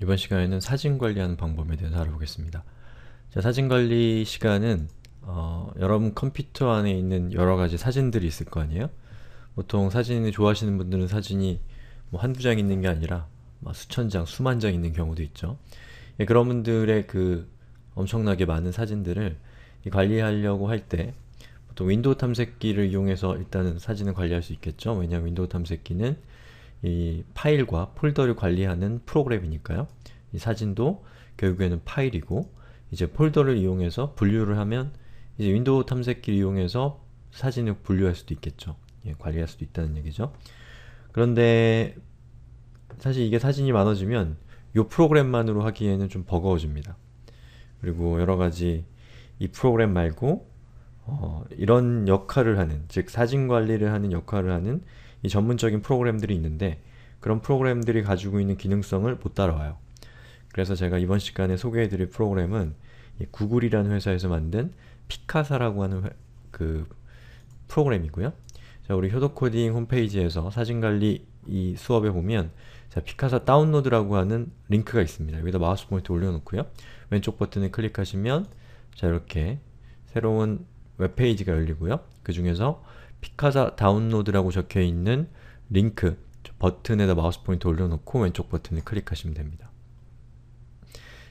이번 시간에는 사진 관리하는 방법에 대해서 알아보겠습니다. 자, 사진 관리 시간은 어, 여러분 컴퓨터 안에 있는 여러가지 사진들이 있을 거 아니에요? 보통 사진을 좋아하시는 분들은 사진이 뭐 한두 장 있는 게 아니라 수천 장, 수만 장 있는 경우도 있죠. 예, 그런 분들의 그 엄청나게 많은 사진들을 관리하려고 할 때 보통 윈도우 탐색기를 이용해서 일단은 사진을 관리할 수 있겠죠. 왜냐하면 윈도우 탐색기는 이 파일과 폴더를 관리하는 프로그램이니까요. 이 사진도 결국에는 파일이고 이제 폴더를 이용해서 분류를 하면 이제 윈도우 탐색기를 이용해서 사진을 분류할 수도 있겠죠. 예, 관리할 수도 있다는 얘기죠. 그런데 사실 이게 사진이 많아지면 이 프로그램만으로 하기에는 좀 버거워집니다. 그리고 여러가지 이 프로그램 말고 어, 이런 역할을 하는, 즉 사진 관리를 하는 역할을 하는 이 전문적인 프로그램들이 있는데 그런 프로그램들이 가지고 있는 기능성을 못 따라와요. 그래서 제가 이번 시간에 소개해드릴 프로그램은 구글이라는 회사에서 만든 피카사라고 하는 회, 그 프로그램이고요. 자, 우리 효도코딩 홈페이지에서 사진관리 이 수업에 보면 자, 피카사 다운로드라고 하는 링크가 있습니다. 여기다 마우스 포인트 올려놓고요. 왼쪽 버튼을 클릭하시면 자, 이렇게 새로운 웹페이지가 열리고요. 그 중에서 피카자 다운로드라고 적혀 있는 링크 버튼에다 마우스 포인트 올려놓고 왼쪽 버튼을 클릭하시면 됩니다.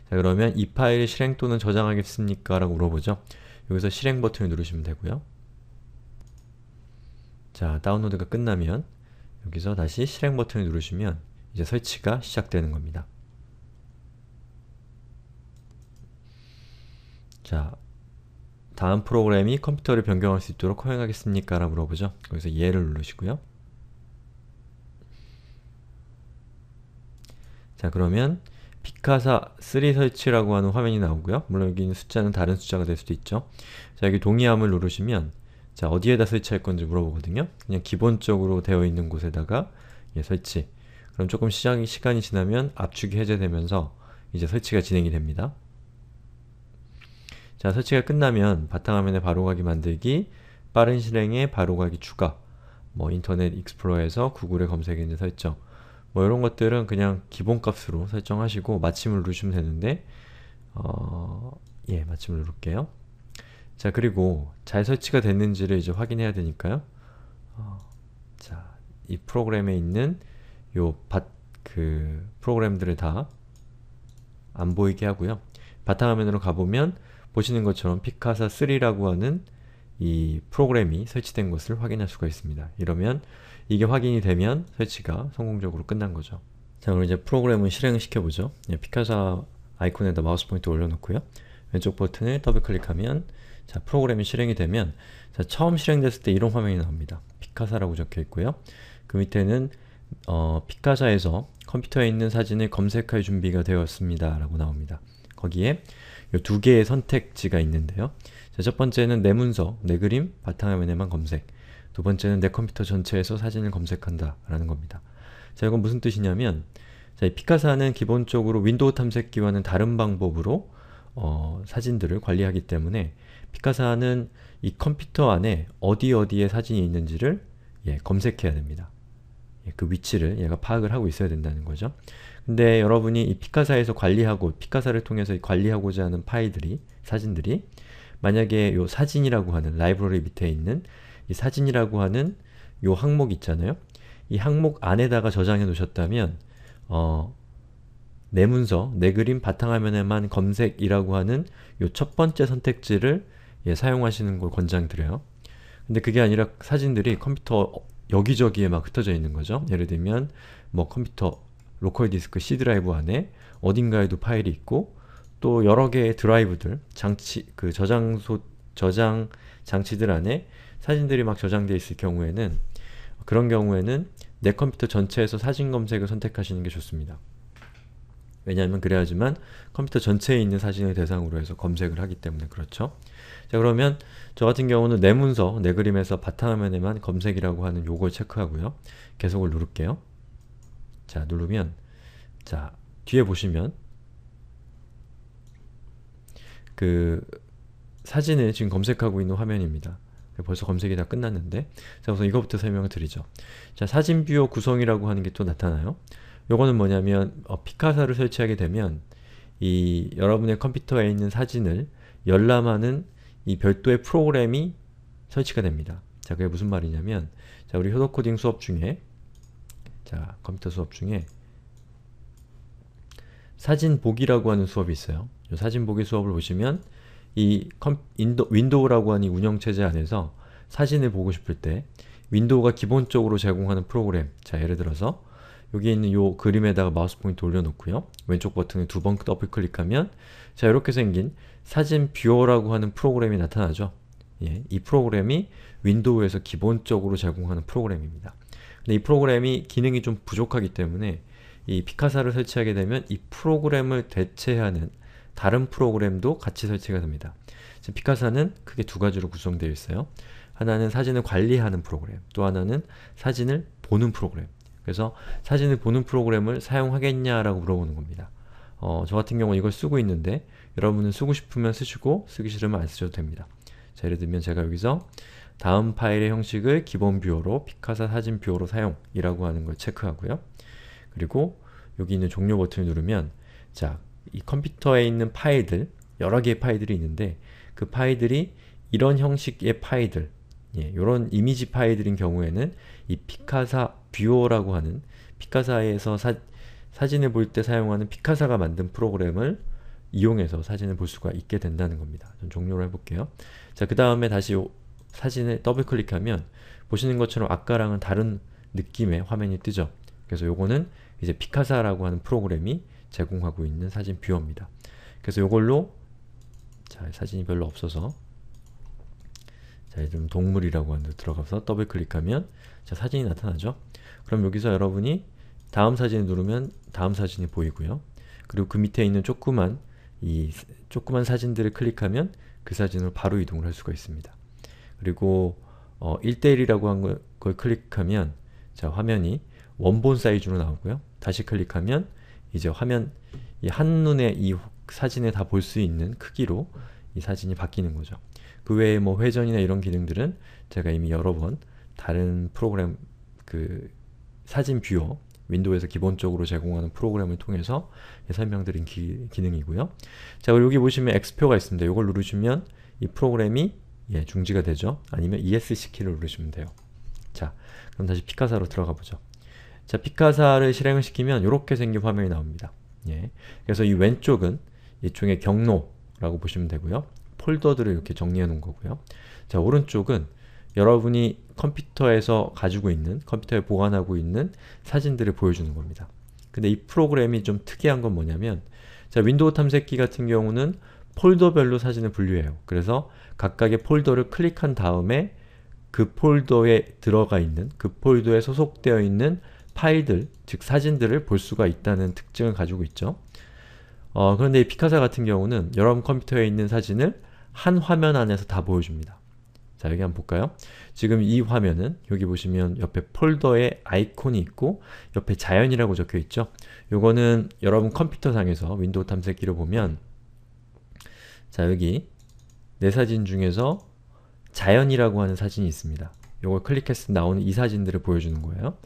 자 그러면 이 파일을 실행 또는 저장하겠습니까? 라고 물어보죠. 여기서 실행 버튼을 누르시면 되고요. 자 다운로드가 끝나면 여기서 다시 실행 버튼을 누르시면 이제 설치가 시작되는 겁니다. 자 다음 프로그램이 컴퓨터를 변경할 수 있도록 허용하겠습니까? 라고 물어보죠. 거기서 예를 누르시고요. 자 그러면 피카사 3 설치라고 하는 화면이 나오고요. 물론 여기 있는 숫자는 다른 숫자가 될 수도 있죠. 자 여기 동의함을 누르시면 자 어디에다 설치할 건지 물어보거든요. 그냥 기본적으로 되어 있는 곳에다가 예, 설치 그럼 조금 시작이 시간이 지나면 압축이 해제되면서 이제 설치가 진행이 됩니다. 자, 설치가 끝나면 바탕화면에 바로가기 만들기, 빠른 실행에 바로가기 추가, 뭐 인터넷 익스플로어에서 구글의 검색 엔진 설정 뭐 이런 것들은 그냥 기본값으로 설정하시고 마침을 누르시면 되는데 어... 예, 마침을 누를게요. 자, 그리고 잘 설치가 됐는지를 이제 확인해야 되니까요. 어... 자, 이 프로그램에 있는 요 밭, 그 프로그램들을 다 안 보이게 하고요. 바탕화면으로 가보면 보시는 것처럼 피카사3라고 하는 이 프로그램이 설치된 것을 확인할 수가 있습니다. 이러면 이게 확인이 되면 설치가 성공적으로 끝난 거죠. 자 그럼 이제 프로그램을 실행시켜보죠. 예, 피카사 아이콘에다 마우스 포인트 올려놓고요. 왼쪽 버튼을 더블클릭하면 자 프로그램이 실행이 되면 자, 처음 실행됐을 때 이런 화면이 나옵니다. 피카사라고 적혀있고요. 그 밑에는 어, 피카사에서 컴퓨터에 있는 사진을 검색할 준비가 되었습니다 라고 나옵니다. 거기에 이두 개의 선택지가 있는데요. 자, 첫 번째는 내 문서, 내 그림, 바탕화면에만 검색 두 번째는 내 컴퓨터 전체에서 사진을 검색한다 라는 겁니다. 자, 이건 무슨 뜻이냐면 자, 이 피카사는 기본적으로 윈도우 탐색기와는 다른 방법으로 어, 사진들을 관리하기 때문에 피카사는 이 컴퓨터 안에 어디 어디에 사진이 있는지를 예, 검색해야 됩니다. 예, 그 위치를 얘가 파악을 하고 있어야 된다는 거죠. 근데 여러분이 이 피카사에서 관리하고 피카사를 통해서 관리하고자 하는 파일들이 사진들이 만약에 요 사진이라고 하는 라이브러리 밑에 있는 이 사진이라고 하는 요 항목 있잖아요. 이 항목 안에다가 저장해 놓으셨다면 어, 내 문서, 내 그림 바탕화면에만 검색이라고 하는 요 첫 번째 선택지를 예, 사용하시는 걸 권장드려요. 근데 그게 아니라 사진들이 컴퓨터 여기저기에 막 흩어져 있는 거죠. 예를 들면 뭐 컴퓨터 로컬 디스크 C 드라이브 안에 어딘가에도 파일이 있고 또 여러 개의 드라이브들, 장치, 그 저장소, 저장 장치들 안에 사진들이 막 저장되어 있을 경우에는 그런 경우에는 내 컴퓨터 전체에서 사진 검색을 선택하시는 게 좋습니다. 왜냐하면 그래야지만 컴퓨터 전체에 있는 사진을 대상으로 해서 검색을 하기 때문에 그렇죠. 자 그러면 저 같은 경우는 내 문서, 내 그림에서 바탕화면에만 검색이라고 하는 요걸 체크하고요. 계속을 누를게요. 자 누르면 자 뒤에 보시면 그 사진을 지금 검색하고 있는 화면입니다. 벌써 검색이 다 끝났는데 자 우선 이것부터 설명을 드리죠. 자 사진 뷰어 구성이라고 하는 게 또 나타나요. 요거는 뭐냐면 어, 피카사를 설치하게 되면 이 여러분의 컴퓨터에 있는 사진을 열람하는 이 별도의 프로그램이 설치가 됩니다. 자, 그게 무슨 말이냐면 자, 우리 효도 코딩 수업 중에 자, 컴퓨터 수업 중에 사진 보기라고 하는 수업이 있어요. 사진 보기 수업을 보시면 이 컴, 인도, 윈도우라고 하는 운영체제 안에서 사진을 보고 싶을 때 윈도우가 기본적으로 제공하는 프로그램 자 예를 들어서 여기 있는 요 그림에다가 마우스 포인트 올려놓고요. 왼쪽 버튼을 두 번 더블 클릭하면 자 이렇게 생긴 사진 뷰어라고 하는 프로그램이 나타나죠. 예, 이 프로그램이 윈도우에서 기본적으로 제공하는 프로그램입니다. 근데 이 프로그램이 기능이 좀 부족하기 때문에 이 피카사를 설치하게 되면 이 프로그램을 대체하는 다른 프로그램도 같이 설치가 됩니다. 지금 피카사는 크게 두 가지로 구성되어 있어요. 하나는 사진을 관리하는 프로그램, 또 하나는 사진을 보는 프로그램 그래서 사진을 보는 프로그램을 사용하겠냐라고 물어보는 겁니다. 어, 저 같은 경우 는 이걸 쓰고 있는데 여러분은 쓰고 싶으면 쓰시고 쓰기 싫으면 안 쓰셔도 됩니다. 자, 예를 들면 제가 여기서 다음 파일의 형식을 기본 뷰어로 피카사 사진 뷰어로 사용이라고 하는 걸 체크하고요. 그리고 여기 있는 종료 버튼을 누르면 자, 이 컴퓨터에 있는 파일들, 여러 개의 파일들이 있는데 그 파일들이 이런 형식의 파일들, 예, 요런 이미지 파일들인 경우에는 이 피카사 뷰어라고 하는 피카사에서 사, 사진을 볼 때 사용하는 피카사가 만든 프로그램을 이용해서 사진을 볼 수가 있게 된다는 겁니다. 좀 종료를 해볼게요. 자, 그 다음에 다시 사진을 더블클릭하면 보시는 것처럼 아까랑은 다른 느낌의 화면이 뜨죠. 그래서 요거는 이제 피카사라고 하는 프로그램이 제공하고 있는 사진 뷰어입니다. 그래서 요걸로 자, 사진이 별로 없어서 네, 좀 동물이라고 하는데 들어가서 더블 클릭하면 자, 사진이 나타나죠. 그럼 여기서 여러분이 다음 사진을 누르면 다음 사진이 보이고요. 그리고 그 밑에 있는 조그만 이 조그만 사진들을 클릭하면 그 사진으로 바로 이동을 할 수가 있습니다. 그리고 어, 1대1이라고 한 걸 클릭하면 자, 화면이 원본 사이즈로 나오고요. 다시 클릭하면 이제 화면 한눈에 이 사진에 다볼 수 있는 크기로 이 사진이 바뀌는 거죠. 그 외에 뭐 회전이나 이런 기능들은 제가 이미 여러 번 다른 프로그램 그 사진 뷰어 윈도우에서 기본적으로 제공하는 프로그램을 통해서 설명드린 기, 능이고요 자, 그리고 여기 보시면 X표가 있습니다. 이걸 누르시면 이 프로그램이 예, 중지가 되죠. 아니면 ESC키를 누르시면 돼요. 자, 그럼 다시 피카사로 들어가 보죠. 자, 피카사를 실행을 시키면 이렇게 생긴 화면이 나옵니다. 예, 그래서 이 왼쪽은 이종의 경로, 라고 보시면 되고요. 폴더들을 이렇게 정리해 놓은 거고요. 자, 오른쪽은 여러분이 컴퓨터에서 가지고 있는, 컴퓨터에 보관하고 있는 사진들을 보여주는 겁니다. 근데 이 프로그램이 좀 특이한 건 뭐냐면 자, 윈도우 탐색기 같은 경우는 폴더별로 사진을 분류해요. 그래서 각각의 폴더를 클릭한 다음에 그 폴더에 들어가 있는, 그 폴더에 소속되어 있는 파일들, 즉 사진들을 볼 수가 있다는 특징을 가지고 있죠. 어, 그런데 이 피카사 같은 경우는 여러분 컴퓨터에 있는 사진을 한 화면 안에서 다 보여줍니다. 자, 여기 한번 볼까요? 지금 이 화면은 여기 보시면 옆에 폴더에 아이콘이 있고 옆에 자연이라고 적혀 있죠? 요거는 여러분 컴퓨터상에서 윈도우 탐색기로 보면 자, 여기 내 사진 중에서 자연이라고 하는 사진이 있습니다. 요걸 클릭해서 나오는 이 사진들을 보여주는 거예요.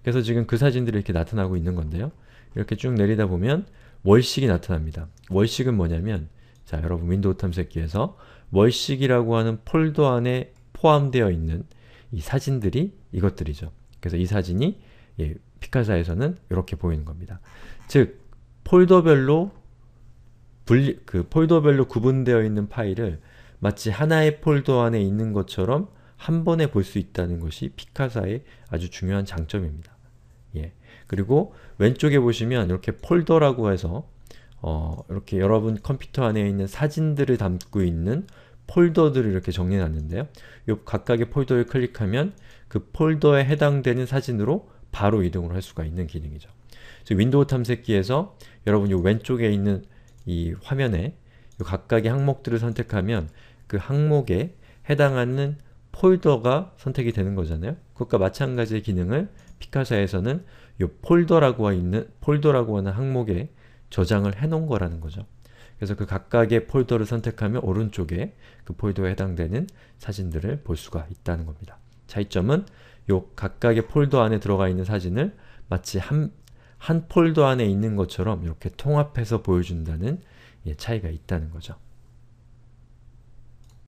그래서 지금 그 사진들이 이렇게 나타나고 있는 건데요. 이렇게 쭉 내리다 보면 월식이 나타납니다. 월식은 뭐냐면 자, 여러분 윈도우 탐색기에서 월식이라고 하는 폴더 안에 포함되어 있는 이 사진들이 이것들이죠. 그래서 이 사진이 예, 피카사에서는 이렇게 보이는 겁니다. 즉, 폴더별로 분리, 그 폴더별로 구분되어 있는 파일을 마치 하나의 폴더 안에 있는 것처럼 한 번에 볼 수 있다는 것이 피카사의 아주 중요한 장점입니다. 예. 그리고 왼쪽에 보시면 이렇게 폴더라고 해서 어, 이렇게 여러분 컴퓨터 안에 있는 사진들을 담고 있는 폴더들을 이렇게 정리해놨는데요. 이 각각의 폴더를 클릭하면 그 폴더에 해당되는 사진으로 바로 이동을 할 수가 있는 기능이죠. 즉 윈도우 탐색기에서 여러분 이 왼쪽에 있는 이 화면에 이 각각의 항목들을 선택하면 그 항목에 해당하는 폴더가 선택이 되는 거잖아요. 그것과 마찬가지의 기능을 피카사에서는 이 폴더라고 있는 폴더라고 하는 항목에 저장을 해놓은 거라는 거죠. 그래서 그 각각의 폴더를 선택하면 오른쪽에 그 폴더에 해당되는 사진들을 볼 수가 있다는 겁니다. 차이점은 이 각각의 폴더 안에 들어가 있는 사진을 마치 한, 한 폴더 안에 있는 것처럼 이렇게 통합해서 보여준다는 예, 차이가 있다는 거죠.